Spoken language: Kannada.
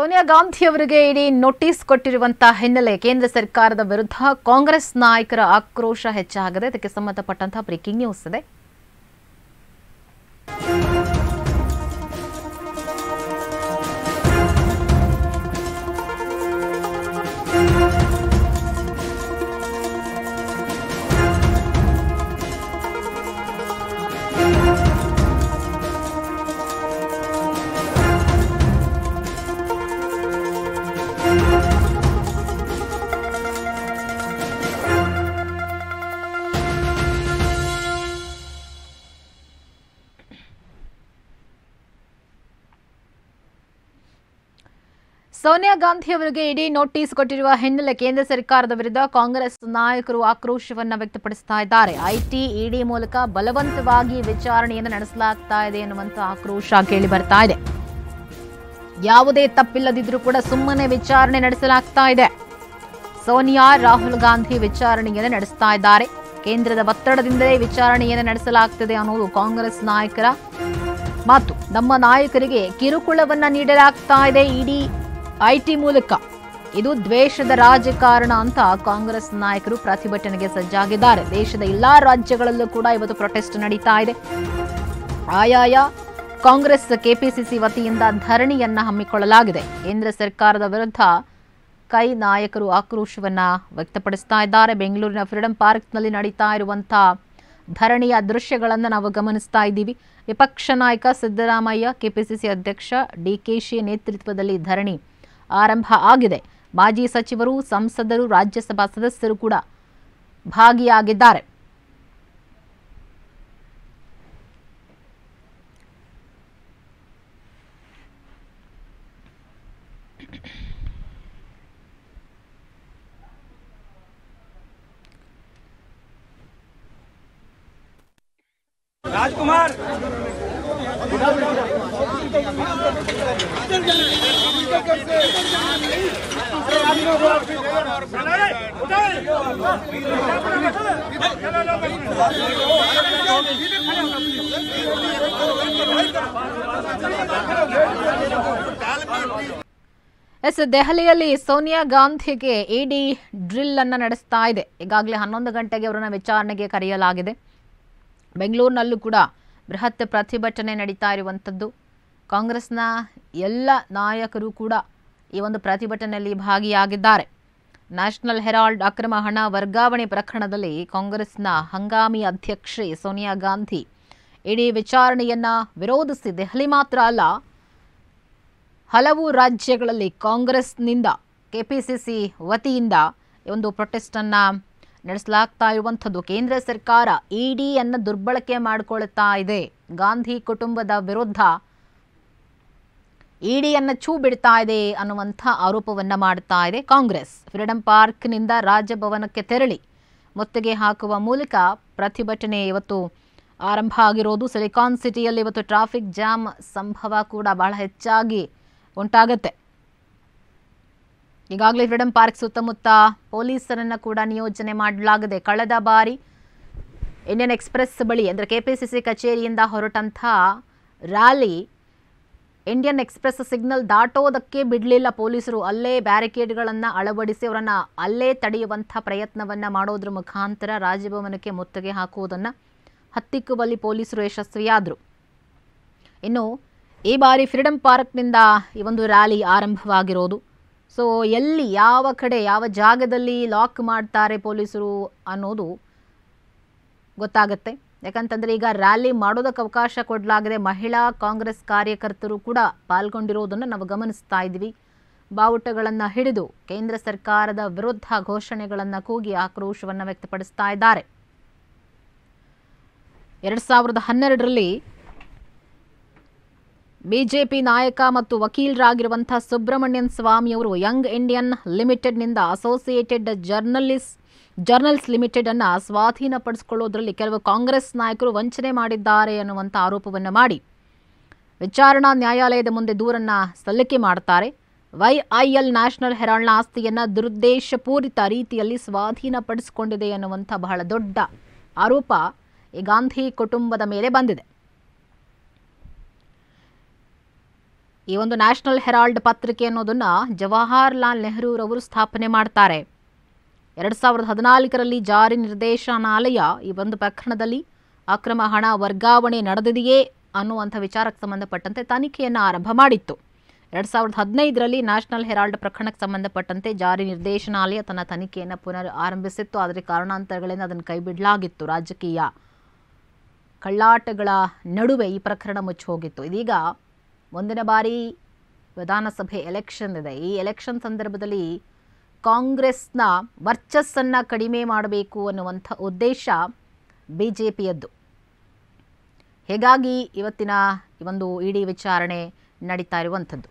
ಸೋನಿಯಾ ಗಾಂಧಿ ಅವರಿಗೆ ಇಡೀ ನೋಟಿಸ್ ಕೊಟ್ಟಿರುವಂತಹ ಹಿನ್ನೆಲೆ ಕೇಂದ್ರ ಸರ್ಕಾರದ ವಿರುದ್ಧ ಕಾಂಗ್ರೆಸ್ ನಾಯಕರ ಆಕ್ರೋಶ ಹೆಚ್ಚಾಗದೆ ಅದಕ್ಕೆ ಸಂಬಂಧಪಟ್ಟಂತಹ ಬ್ರೇಕಿಂಗ್ ನ್ಯೂಸ್ ಇದೆ ಸೋನಿಯಾ ಗಾಂಧಿ ಅವರಿಗೆ ಇಡಿ ನೋಟಿಸ್ ಕೊಟ್ಟಿರುವ ಹಿನ್ನೆಲೆ ಕೇಂದ್ರ ಸರ್ಕಾರದ ವಿರುದ್ಧ ಕಾಂಗ್ರೆಸ್ ನಾಯಕರು ಆಕ್ರೋಶವನ್ನು ವ್ಯಕ್ತಪಡಿಸ್ತಾ ಇದ್ದಾರೆ ಐಟಿ ಇಡಿ ಮೂಲಕ ಬಲವಂತವಾಗಿ ವಿಚಾರಣೆಯನ್ನು ನಡೆಸಲಾಗ್ತಾ ಇದೆ ಎನ್ನುವಂತಹ ಆಕ್ರೋಶ ಕೇಳಿ ಬರ್ತಾ ಇದೆ ಯಾವುದೇ ತಪ್ಪಿಲ್ಲದಿದ್ರೂ ಕೂಡ ಸುಮ್ಮನೆ ವಿಚಾರಣೆ ನಡೆಸಲಾಗ್ತಾ ಇದೆ ಸೋನಿಯಾ ರಾಹುಲ್ ಗಾಂಧಿ ವಿಚಾರಣೆಯನ್ನು ನಡೆಸ್ತಾ ಇದ್ದಾರೆ ಕೇಂದ್ರದ ಒತ್ತಡದಿಂದಲೇ ವಿಚಾರಣೆಯನ್ನು ನಡೆಸಲಾಗ್ತದೆ ಅನ್ನೋದು ಕಾಂಗ್ರೆಸ್ ನಾಯಕರ ಮಾತು ನಮ್ಮ ನಾಯಕರಿಗೆ ಕಿರುಕುಳವನ್ನ ನೀಡಲಾಗ್ತಾ ಇದೆ ಇಡೀ ಐಟಿ ಮೂಲಕ ಇದು ದ್ವೇಷದ ರಾಜಕಾರಣ ಅಂತ ಕಾಂಗ್ರೆಸ್ ನಾಯಕರು ಪ್ರತಿಭಟನೆಗೆ ಸಜ್ಜಾಗಿದ್ದಾರೆ ದೇಶದ ಎಲ್ಲಾ ರಾಜ್ಯಗಳಲ್ಲೂ ಕೂಡ ಇವತ್ತು ಪ್ರೊಟೆಸ್ಟ್ ನಡೀತಾ ಇದೆ ಆಯಾಯ ಕಾಂಗ್ರೆಸ್ ಕೆಪಿಸಿಸಿ ವತಿಯಿಂದ ಧರಣಿಯನ್ನ ಹಮ್ಮಿಕೊಳ್ಳಲಾಗಿದೆ ಕೇಂದ್ರ ಸರ್ಕಾರದ ವಿರುದ್ಧ ಕೈ ನಾಯಕರು ಆಕ್ರೋಶವನ್ನ ವ್ಯಕ್ತಪಡಿಸ್ತಾ ಇದ್ದಾರೆ ಬೆಂಗಳೂರಿನ ಫ್ರೀಡಂ ಪಾರ್ಕ್ನಲ್ಲಿ ನಡೀತಾ ಇರುವಂತಹ ಧರಣಿಯ ದೃಶ್ಯಗಳನ್ನು ನಾವು ಗಮನಿಸ್ತಾ ಇದ್ದೀವಿ ವಿಪಕ್ಷ ನಾಯಕ ಸಿದ್ದರಾಮಯ್ಯ ಕೆಪಿಸಿಸಿ ಅಧ್ಯಕ್ಷ ಡಿಕೆಶಿ ನೇತೃತ್ವದಲ್ಲಿ ಧರಣಿ ಆರಂಭ ಆಗಿದೆ ಮಾಜಿ ಸಚಿವರು ಸಂಸದರು ರಾಜ್ಯಸಭಾ ಸದಸ್ಯರು ಕೂಡ ಭಾಗಿಯಾಗಿದ್ದಾರೆ ರಾಜ್ಕುಮಾರ್ ಎಸ್ ದೆಹಲಿಯಲ್ಲಿ ಸೋನಿಯಾ ಗಾಂಧಿಗೆ ಇಡಿ ಡ್ರಿಲ್ ಅನ್ನು ನಡೆಸ್ತಾ ಇದೆ ಈಗಾಗಲೇ ಹನ್ನೊಂದು ಗಂಟೆಗೆ ಅವರನ್ನು ವಿಚಾರಣೆಗೆ ಕರೆಯಲಾಗಿದೆ ಬೆಂಗಳೂರಿನಲ್ಲೂ ಕೂಡ ಬೃಹತ್ ಪ್ರತಿಭಟನೆ ನಡೀತಾ ಇರುವಂಥದ್ದು ಕಾಂಗ್ರೆಸ್ನ ಎಲ್ಲ ನಾಯಕರು ಕೂಡ ಈ ಒಂದು ಪ್ರತಿಭಟನೆಯಲ್ಲಿ ಭಾಗಿಯಾಗಿದ್ದಾರೆ ನ್ಯಾಷನಲ್ ಹೆರಾಲ್ಡ್ ಅಕ್ರಮ ಹಣ ವರ್ಗಾವಣೆ ಪ್ರಕರಣದಲ್ಲಿ ಕಾಂಗ್ರೆಸ್ನ ಹಂಗಾಮಿ ಅಧ್ಯಕ್ಷೆ ಸೋನಿಯಾ ಗಾಂಧಿ ಇಡೀ ವಿಚಾರಣೆಯನ್ನು ವಿರೋಧಿಸಿ ದೆಹಲಿ ಮಾತ್ರ ಅಲ್ಲ ಹಲವು ರಾಜ್ಯಗಳಲ್ಲಿ ಕಾಂಗ್ರೆಸ್ನಿಂದ ಕೆ ಪಿ ಸಿ ಸಿ ವತಿಯಿಂದ ಒಂದು ಪ್ರೊಟೆಸ್ಟನ್ನು ನಡೆಸಲಾಗ್ತಾ ಇರುವಂಥದ್ದು ಕೇಂದ್ರ ಸರ್ಕಾರ ಇಡಿಯನ್ನು ದುರ್ಬಳಕೆ ಮಾಡಿಕೊಳ್ತಾ ಇದೆ ಗಾಂಧಿ ಕುಟುಂಬದ ವಿರುದ್ಧ ಇಡಿಯನ್ನು ಚೂ ಬಿಡ್ತಾ ಇದೆ ಅನ್ನುವಂಥ ಆರೋಪವನ್ನು ಮಾಡ್ತಾ ಇದೆ ಕಾಂಗ್ರೆಸ್ ಫ್ರೀಡಂ ಪಾರ್ಕ್ನಿಂದ ರಾಜಭವನಕ್ಕೆ ತೆರಳಿ ಮುತ್ತಿಗೆ ಹಾಕುವ ಮೂಲಕ ಪ್ರತಿಭಟನೆ ಇವತ್ತು ಆರಂಭ ಆಗಿರೋದು ಸಿಲಿಕಾನ್ ಸಿಟಿಯಲ್ಲಿ ಇವತ್ತು ಟ್ರಾಫಿಕ್ ಜಾಮ್ ಸಂಭವ ಕೂಡ ಬಹಳ ಹೆಚ್ಚಾಗಿ ಉಂಟಾಗತ್ತೆ ಈಗಾಗಲೇ ಫ್ರೀಡಂ ಪಾರ್ಕ್ ಸುತ್ತಮುತ್ತ ಪೊಲೀಸರನ್ನು ಕೂಡ ನಿಯೋಜನೆ ಮಾಡಲಾಗಿದೆ ಕಳೆದ ಬಾರಿ ಇಂಡಿಯನ್ ಎಕ್ಸ್ಪ್ರೆಸ್ ಬಳಿ ಅಂದರೆ ಕೆಪಿಸಿಸಿ ಕಚೇರಿಯಿಂದ ಹೊರಟಂಥ ರ್ಯಾಲಿ ಇಂಡಿಯನ್ ಎಕ್ಸ್ಪ್ರೆಸ್ ಸಿಗ್ನಲ್ ದಾಟೋದಕ್ಕೆ ಬಿಡಲಿಲ್ಲ ಪೊಲೀಸರು ಅಲ್ಲೇ ಬ್ಯಾರಿಕೇಡ್ಗಳನ್ನು ಅಳವಡಿಸಿ ಅವರನ್ನು ಅಲ್ಲೇ ತಡೆಯುವಂಥ ಪ್ರಯತ್ನವನ್ನು ಮಾಡೋದ್ರ ಮುಖಾಂತರ ರಾಜಭವನಕ್ಕೆ ಮುತ್ತಿಗೆ ಹಾಕುವುದನ್ನು ಹತ್ತಿಕ್ಕುವಲ್ಲಿ ಪೊಲೀಸರು ಯಶಸ್ವಿಯಾದರು ಇನ್ನು ಈ ಬಾರಿ ಫ್ರೀಡಂ ಪಾರ್ಕ್ನಿಂದ ಈ ಒಂದು ರ್ಯಾಲಿ ಆರಂಭವಾಗಿರೋದು ಸೊ ಎಲ್ಲಿ ಯಾವ ಕಡೆ ಯಾವ ಜಾಗದಲ್ಲಿ ಲಾಕ್ ಮಾಡ್ತಾರೆ ಪೊಲೀಸರು ಅನ್ನೋದು ಗೊತ್ತಾಗತ್ತೆ ಯಾಕಂತಂದ್ರೆ ಈಗ ರ್ಯಾಲಿ ಮಾಡೋದಕ್ಕೆ ಅವಕಾಶ ಕೊಡಲಾಗಿದೆ ಮಹಿಳಾ ಕಾಂಗ್ರೆಸ್ ಕಾರ್ಯಕರ್ತರು ಕೂಡ ಪಾಲ್ಗೊಂಡಿರೋದನ್ನು ನಾವು ಗಮನಿಸ್ತಾ ಇದ್ವಿ ಬಾವುಟಗಳನ್ನು ಹಿಡಿದು ಕೇಂದ್ರ ಸರ್ಕಾರದ ವಿರುದ್ಧ ಘೋಷಣೆಗಳನ್ನು ಕೂಗಿ ಆಕ್ರೋಶವನ್ನು ವ್ಯಕ್ತಪಡಿಸ್ತಾ ಇದ್ದಾರೆ ಎರಡ್ ಸಾವಿರದ ಹನ್ನೆರಡರಲ್ಲಿ ಬಿಜೆಪಿ ನಾಯಕ ಮತ್ತು ವಕೀಲರಾಗಿರುವಂತಹ ಸುಬ್ರಹ್ಮಣ್ಯನ್ ಸ್ವಾಮಿಯವರು ಯಂಗ್ ಇಂಡಿಯನ್ ಲಿಮಿಟೆಡ್ನಿಂದ ಅಸೋಸಿಯೇಟೆಡ್ ಜರ್ನಲಿಸ್ಟ್ ಜರ್ನಲ್ಸ್ ಲಿಮಿಟೆಡ್ ಅನ್ನ ಸ್ವಾಧೀನಪಡಿಸಿಕೊಳ್ಳೋದ್ರಲ್ಲಿ ಕೆಲವು ಕಾಂಗ್ರೆಸ್ ನಾಯಕರು ವಂಚನೆ ಮಾಡಿದ್ದಾರೆ ಎನ್ನುವಂಥ ಆರೋಪವನ್ನು ಮಾಡಿ ವಿಚಾರಣಾ ನ್ಯಾಯಾಲಯದ ಮುಂದೆ ದೂರನ್ನ ಸಲ್ಲಿಕೆ ಮಾಡುತ್ತಾರೆ ವೈಐಎಲ್ ನ್ಯಾಷನಲ್ ಹೆರಾಲ್ಡ್ನ ಆಸ್ತಿಯನ್ನು ದುರುದ್ದೇಶಪೂರಿತ ರೀತಿಯಲ್ಲಿ ಸ್ವಾಧೀನಪಡಿಸಿಕೊಂಡಿದೆ ಅನ್ನುವಂಥ ಬಹಳ ದೊಡ್ಡ ಆರೋಪ ಈ ಗಾಂಧಿ ಕುಟುಂಬದ ಮೇಲೆ ಬಂದಿದೆ ಈ ಒಂದು ನ್ಯಾಷನಲ್ ಹೆರಾಲ್ಡ್ ಪತ್ರಿಕೆ ಅನ್ನೋದನ್ನು ಜವಾಹರ್ಲಾಲ್ ನೆಹರೂರವರು ಸ್ಥಾಪನೆ ಮಾಡ್ತಾರೆ ಎರಡು ಸಾವಿರದ ಹದಿನಾಲ್ಕರಲ್ಲಿ ಜಾರಿ ನಿರ್ದೇಶನಾಲಯ ಈ ಒಂದು ಪ್ರಕರಣದಲ್ಲಿ ಅಕ್ರಮ ಹಣ ವರ್ಗಾವಣೆ ನಡೆದಿದೆಯೇ ಅನ್ನುವಂಥ ವಿಚಾರಕ್ಕೆ ಸಂಬಂಧಪಟ್ಟಂತೆ ತನಿಖೆಯನ್ನು ಆರಂಭ ಮಾಡಿತ್ತು ಎರಡು ಸಾವಿರದ ಹದಿನೈದರಲ್ಲಿ ನ್ಯಾಷನಲ್ ಹೆರಾಲ್ಡ್ ಪ್ರಕರಣಕ್ಕೆ ಸಂಬಂಧಪಟ್ಟಂತೆ ಜಾರಿ ನಿರ್ದೇಶನಾಲಯ ತನ್ನ ತನಿಖೆಯನ್ನು ಪುನರ್ ಆರಂಭಿಸಿತ್ತು ಆದರೆ ಕಾರಣಾಂತರಗಳಿಂದ ಅದನ್ನು ಕೈಬಿಡಲಾಗಿತ್ತು ರಾಜಕೀಯ ಕಳ್ಳಾಟಗಳ ನಡುವೆ ಈ ಪ್ರಕರಣ ಮುಚ್ಚಿ ಹೋಗಿತ್ತು ಇದೀಗ ಮುಂದಿನ ಬಾರಿ ವಿಧಾನಸಭೆ ಎಲೆಕ್ಷನ್ ಇದೆ ಈ ಎಲೆಕ್ಷನ್ ಸಂದರ್ಭದಲ್ಲಿ ಕಾಂಗ್ರೆಸ್ನ ವರ್ಚಸ್ಸನ್ನು ಕಡಿಮೆ ಮಾಡಬೇಕು ಅನ್ನುವಂಥ ಉದ್ದೇಶ ಬಿ ಜೆ ಪಿಯದ್ದು ಇವತ್ತಿನ ಒಂದು ಇಡಿ ವಿಚಾರಣೆ ನಡೀತಾ ಇರುವಂಥದ್ದು